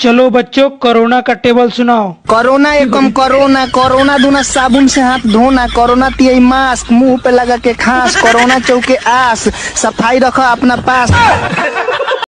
चलो बच्चों कोरोना का टेबल सुनाओ कोरोना एकम कोरोना कोरोना दुना साबुन से हाथ धोना कोरोना तिय मास्क मुंह पे लगा के खास कोरोना चौके आस सफाई रखो अपना पास